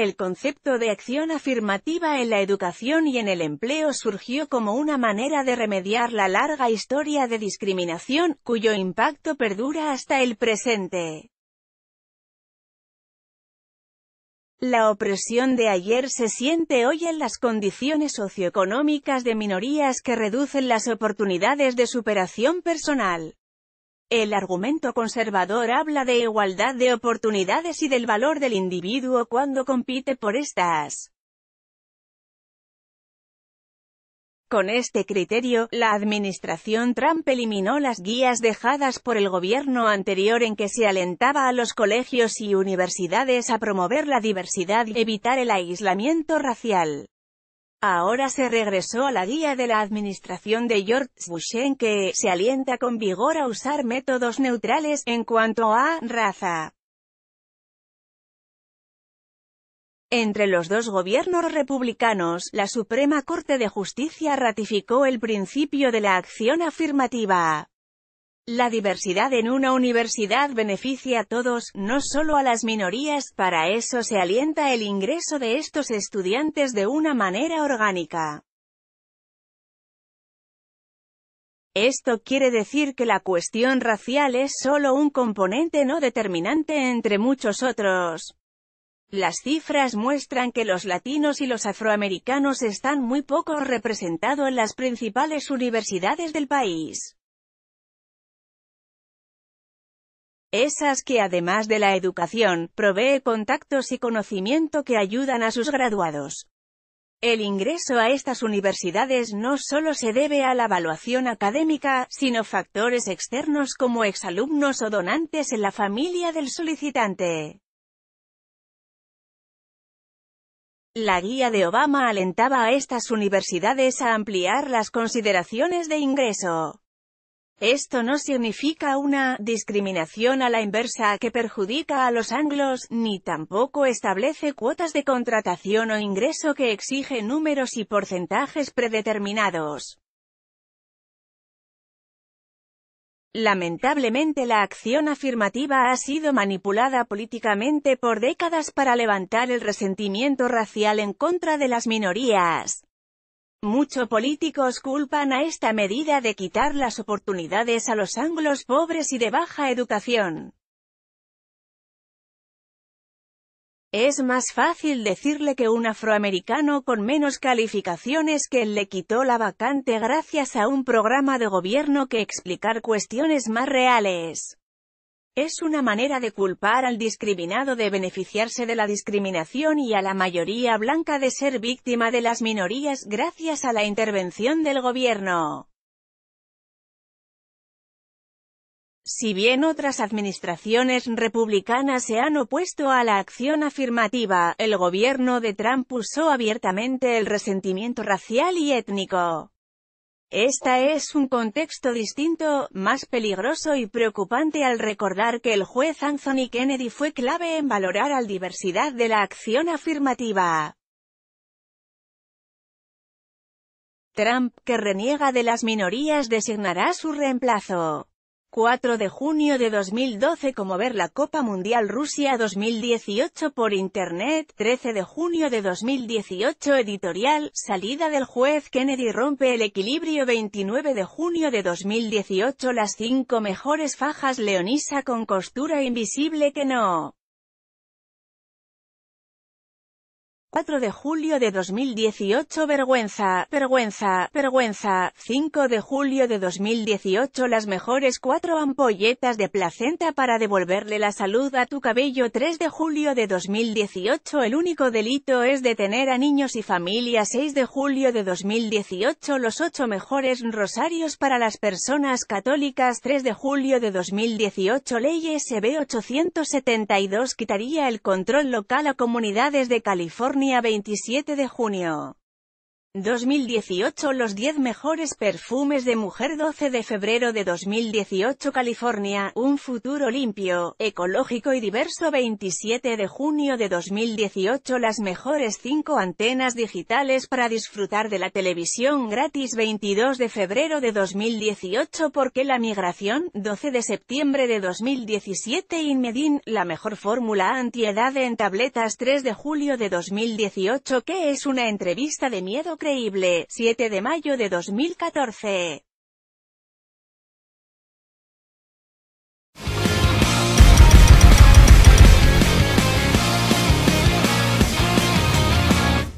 El concepto de acción afirmativa en la educación y en el empleo surgió como una manera de remediar la larga historia de discriminación, cuyo impacto perdura hasta el presente. La opresión de ayer se siente hoy en las condiciones socioeconómicas de minorías que reducen las oportunidades de superación personal. El argumento conservador habla de igualdad de oportunidades y del valor del individuo cuando compite por estas. Con este criterio, la administración Trump eliminó las guías dejadas por el gobierno anterior en que se alentaba a los colegios y universidades a promover la diversidad y evitar el aislamiento racial. Ahora se regresó a la guía de la administración de George Bush en que se alienta con vigor a usar métodos neutrales en cuanto a raza. Entre los dos gobiernos republicanos, la Suprema Corte de Justicia ratificó el principio de la acción afirmativa. La diversidad en una universidad beneficia a todos, no solo a las minorías, para eso se alienta el ingreso de estos estudiantes de una manera orgánica. Esto quiere decir que la cuestión racial es solo un componente no determinante entre muchos otros. Las cifras muestran que los latinos y los afroamericanos están muy poco representados en las principales universidades del país. Esas que además de la educación, provee contactos y conocimiento que ayudan a sus graduados. El ingreso a estas universidades no solo se debe a la evaluación académica, sino factores externos como exalumnos o donantes en la familia del solicitante. La guía de Obama alentaba a estas universidades a ampliar las consideraciones de ingreso. Esto no significa una discriminación a la inversa que perjudica a los anglos, ni tampoco establece cuotas de contratación o ingreso que exige números y porcentajes predeterminados. Lamentablemente la acción afirmativa ha sido manipulada políticamente por décadas para levantar el resentimiento racial en contra de las minorías. Muchos políticos culpan a esta medida de quitar las oportunidades a los anglos pobres y de baja educación. Es más fácil decirle que un afroamericano con menos calificaciones que él le quitó la vacante gracias a un programa de gobierno que explicar cuestiones más reales. Es una manera de culpar al discriminado de beneficiarse de la discriminación y a la mayoría blanca de ser víctima de las minorías gracias a la intervención del gobierno. Si bien otras administraciones republicanas se han opuesto a la acción afirmativa, el gobierno de Trump usó abiertamente el resentimiento racial y étnico. Esta es un contexto distinto, más peligroso y preocupante al recordar que el juez Anthony Kennedy fue clave en valorar la diversidad de la acción afirmativa. Trump, que reniega de las minorías, designará su reemplazo. 4 de junio de 2012 como ver la Copa Mundial Rusia 2018 por Internet, 13 de junio de 2018 editorial, salida del juez Kennedy rompe el equilibrio 29 de junio de 2018 las 5 mejores fajas Leonisa con costura invisible que no. 4 de julio de 2018 Vergüenza, vergüenza, vergüenza. 5 de julio de 2018 Las mejores cuatro ampolletas de placenta para devolverle la salud a tu cabello 3 de julio de 2018 El único delito es detener a niños y familias. 6 de julio de 2018 Los ocho mejores rosarios para las personas católicas 3 de julio de 2018 Ley SB 872 quitaría el control local a comunidades de California 27 de junio. 2018 Los 10 mejores perfumes de mujer 12 de febrero de 2018 California, un futuro limpio, ecológico y diverso 27 de junio de 2018 Las mejores 5 antenas digitales para disfrutar de la televisión gratis 22 de febrero de 2018 ¿Por qué la migración? 12 de septiembre de 2017 Inmedin, la mejor fórmula anti antiedad en tabletas 3 de julio de 2018 ¿Qué es una entrevista de miedo? Increíble. 7 de mayo de 2014.